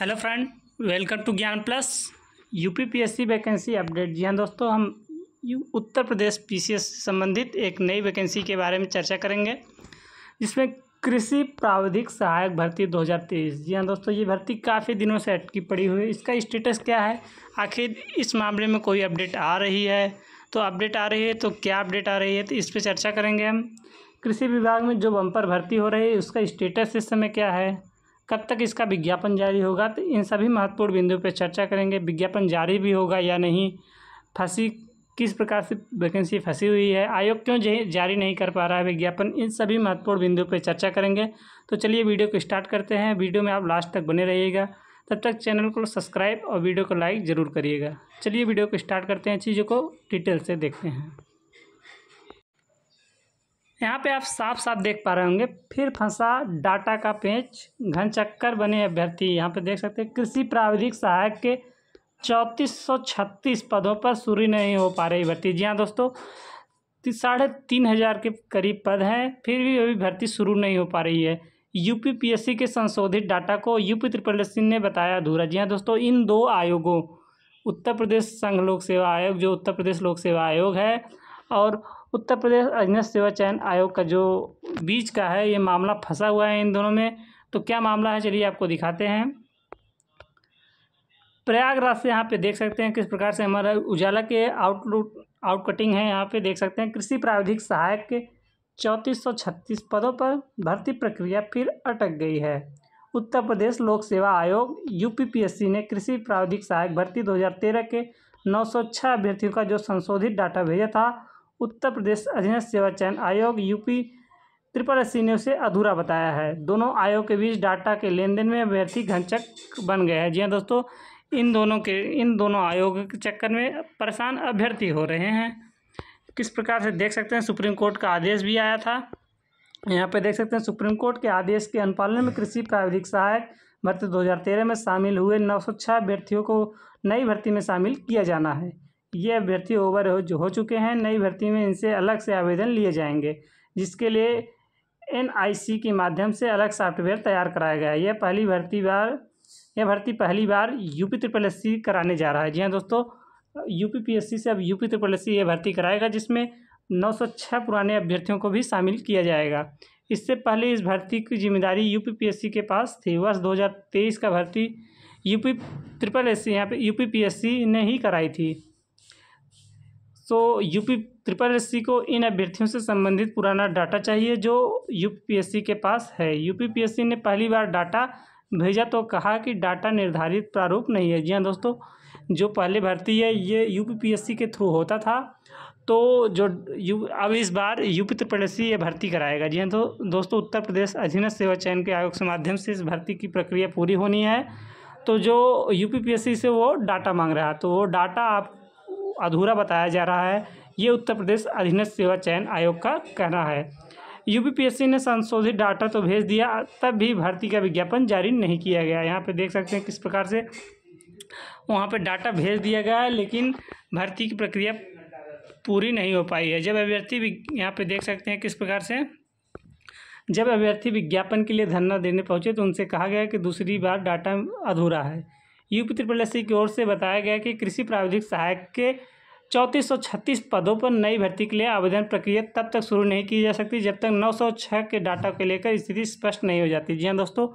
hello friend welcome to Gyan plus UPPSC vacancy update जी हाँ दोस्तों हम उत्तर प्रदेश पीसीएस से संबंधित एक नई वैकेंसी के बारे में चर्चा करेंगे जिसमें कृषि प्राविधिक सहायक भर्ती 2023 जी हाँ दोस्तों ये भर्ती काफ़ी दिनों से अटकी पड़ी हुई है इसका स्टेटस क्या है आखिर इस मामले में कोई अपडेट आ रही है तो अपडेट आ रही है तो क्या अपडेट आ रही है तो इस पर चर्चा करेंगे हम कृषि विभाग में जो बम्पर भर्ती हो रही है उसका स्टेटस इस समय क्या है कब तक इसका विज्ञापन जारी होगा तो इन सभी महत्वपूर्ण बिंदुओं पर चर्चा करेंगे विज्ञापन जारी भी होगा या नहीं फंसी किस प्रकार से वैकेंसी फंसी हुई है आयोग क्यों जारी नहीं कर पा रहा है विज्ञापन इन सभी महत्वपूर्ण बिंदुओं पर चर्चा करेंगे तो चलिए वीडियो को स्टार्ट करते हैं वीडियो में आप लास्ट तक बने रहिएगा तब तक चैनल को सब्सक्राइब और वीडियो को लाइक ज़रूर करिएगा चलिए वीडियो को स्टार्ट करते हैं चीज़ों को डिटेल से देखते हैं यहाँ पे आप साफ साफ देख पा रहे होंगे फिर फंसा डाटा का पेच घन चक्कर बने अभ्यर्थी यहाँ पे देख सकते हैं कृषि प्राविधिक सहायक के चौंतीस सौ छत्तीस पदों पर सूरी नहीं हो पा रही भर्ती जी हाँ दोस्तों साढ़े तीन हज़ार के करीब पद हैं फिर भी अभी भर्ती शुरू नहीं हो पा रही है यूपी पीएससी के संशोधित डाटा को यूपी त्रिपल सिंह ने बताया अधूरा जी हाँ दोस्तों इन दो आयोगों उत्तर प्रदेश संघ लोक सेवा आयोग जो उत्तर प्रदेश लोक सेवा आयोग है और उत्तर प्रदेश अधीनस्थ सेवा चयन आयोग का जो बीच का है ये मामला फंसा हुआ है इन दोनों में तो क्या मामला है चलिए आपको दिखाते हैं प्रयागराज से यहाँ पे देख सकते हैं किस प्रकार से हमारा उजाला के आउटलुट आउटकटिंग है यहाँ पे देख सकते हैं कृषि प्राविधिक सहायक के चौंतीस सौ छत्तीस पदों पर भर्ती प्रक्रिया फिर अटक गई है उत्तर प्रदेश लोक सेवा आयोग यूपीपीएससी ने कृषि प्राविधिक सहायक भर्ती 2013 के 906 अभ्यर्थियों का जो संशोधित डाटा भेजा था उत्तर प्रदेश अधीनस्थ सेवा चयन आयोग यूपी त्रिपल एस ने उसे अधूरा बताया है दोनों आयोग के बीच डाटा के लेन देन में अभ्यर्थी घनचक बन गए हैं जी हाँ दोस्तों इन दोनों के इन दोनों आयोग के चक्कर में परेशान अभ्यर्थी हो रहे हैं किस प्रकार से देख सकते हैं सुप्रीम कोर्ट का आदेश भी आया था यहाँ पर देख सकते हैं सुप्रीम कोर्ट के आदेश के अनुपालन में कृषि प्राविधिक सहायक भर्ती दो में शामिल हुए नौ अभ्यर्थियों को नई भर्ती में शामिल किया जाना है ये अभ्यर्थी ओवर हो, हो चुके हैं नई भर्ती में इनसे अलग से आवेदन लिए जाएंगे जिसके लिए एन के माध्यम से अलग सॉफ्टवेयर तैयार कराया गया है यह पहली भर्ती बार यह भर्ती पहली बार यूपी त्रिपल एस कराने जा रहा है जी हाँ दोस्तों यू पी से अब यूपी त्रिपल एस यह भर्ती कराएगा जिसमें 906 पुराने अभ्यर्थियों को भी शामिल किया जाएगा इससे पहले इस भर्ती की जिम्मेदारी यूपीपीएससी के पास थी वर्ष दो का भर्ती यूपी त्रिपल एस सी यहाँ पर यूपीपीएससी ने ही कराई थी तो यूपी ट्रिपल एस को इन अभ्यर्थियों से संबंधित पुराना डाटा चाहिए जो यूपीएससी के पास है यूपीपीएससी ने पहली बार डाटा भेजा तो कहा कि डाटा निर्धारित प्रारूप नहीं है जी हाँ दोस्तों जो पहले भर्ती है ये यूपीपीएससी के थ्रू होता था तो जो यू अब इस बार यूपी ट्रिपल एस ये भर्ती कराएगा जी हाँ तो दोस्तों उत्तर प्रदेश अधीन सेवा चयन के आयोग के माध्यम से इस भर्ती की प्रक्रिया पूरी होनी है तो जो यूपीपीएससी से वो डाटा मांग रहा है तो वो डाटा आप अधूरा बताया जा रहा है ये उत्तर प्रदेश अधीनस्थ सेवा चयन आयोग का कहना है यूपीपीएससी ने संशोधित डाटा तो भेज दिया तब भी भर्ती का विज्ञापन जारी नहीं किया गया यहाँ पर देख सकते हैं किस प्रकार से वहाँ पर डाटा भेज दिया गया है लेकिन भर्ती की प्रक्रिया पूरी नहीं हो पाई है जब अभ्यर्थी यहाँ पर देख सकते हैं किस प्रकार से जब अभ्यर्थी विज्ञापन के लिए धरना देने पहुँचे तो उनसे कहा गया कि दूसरी बार डाटा अधूरा है यूपी एस की ओर से बताया गया कि कृषि प्राविधिक सहायक के चौंतीस सौ छत्तीस पदों पर नई भर्ती के लिए आवेदन प्रक्रिया तब तक शुरू नहीं की जा सकती जब तक 906 के डाटा को लेकर स्थिति स्पष्ट नहीं हो जाती जी हाँ दोस्तों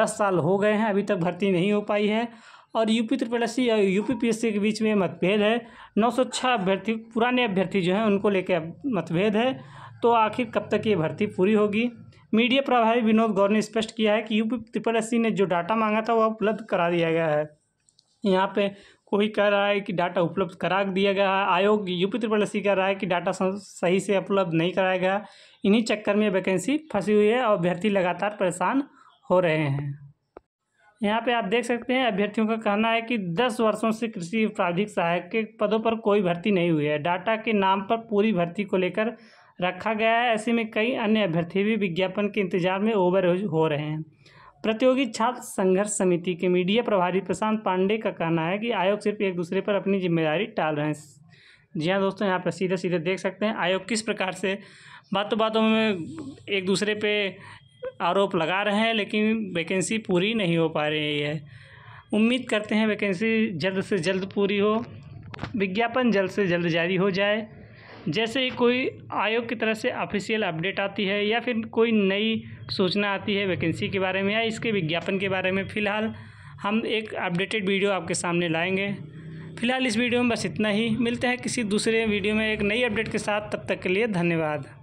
दस साल हो गए हैं अभी तक भर्ती नहीं हो पाई है और यूपी त्रिपल एस और यूपी पी के बीच में मतभेद है नौ सौ छः अभ्यर्थी पुराने अभ्यर्थी जो हैं उनको लेकर मतभेद है तो आखिर कब तक ये भर्ती पूरी होगी मीडिया प्रभारी विनोद गौर ने स्पष्ट किया है कि यूपी ट्रिपल एस ने जो डाटा मांगा था वह उपलब्ध करा दिया गया है यहाँ पे कोई कह रहा है कि डाटा उपलब्ध करा दिया गया है आयोग यूपी ट्रिपल एस कह रहा है कि डाटा सही से उपलब्ध नहीं कराया गया इन्हीं चक्कर में वैकेंसी फंसी हुई है और अभ्यर्थी लगातार परेशान हो रहे हैं यहाँ पे आप देख सकते हैं अभ्यर्थियों का कहना है कि 10 वर्षों से कृषि प्राधिक सहायक के पदों पर कोई भर्ती नहीं हुई है डाटा के नाम पर पूरी भर्ती को लेकर रखा गया है ऐसे में कई अन्य अभ्यर्थी भी विज्ञापन के इंतजार में ओवर हो रहे हैं प्रतियोगी छात्र संघर्ष समिति के मीडिया प्रभारी प्रशांत पांडे का कहना है कि आयोग सिर्फ एक दूसरे पर अपनी जिम्मेदारी टाल रहे हैं जी हाँ दोस्तों यहाँ पर सीधे सीधे देख सकते हैं आयोग किस प्रकार से बातों बातों में एक दूसरे पे आरोप लगा रहे हैं लेकिन वैकेंसी पूरी नहीं हो पा रही है उम्मीद करते हैं वैकेंसी जल्द से जल्द पूरी हो विज्ञापन जल्द से जल्द जारी हो जाए जैसे ही कोई आयोग की तरफ से ऑफिशियल अपडेट आती है या फिर कोई नई सूचना आती है वैकेंसी के बारे में या इसके विज्ञापन के बारे में फ़िलहाल हम एक अपडेटेड वीडियो आपके सामने लाएंगे फ़िलहाल इस वीडियो में बस इतना ही मिलते हैं किसी दूसरे वीडियो में एक नई अपडेट के साथ तब तक के लिए धन्यवाद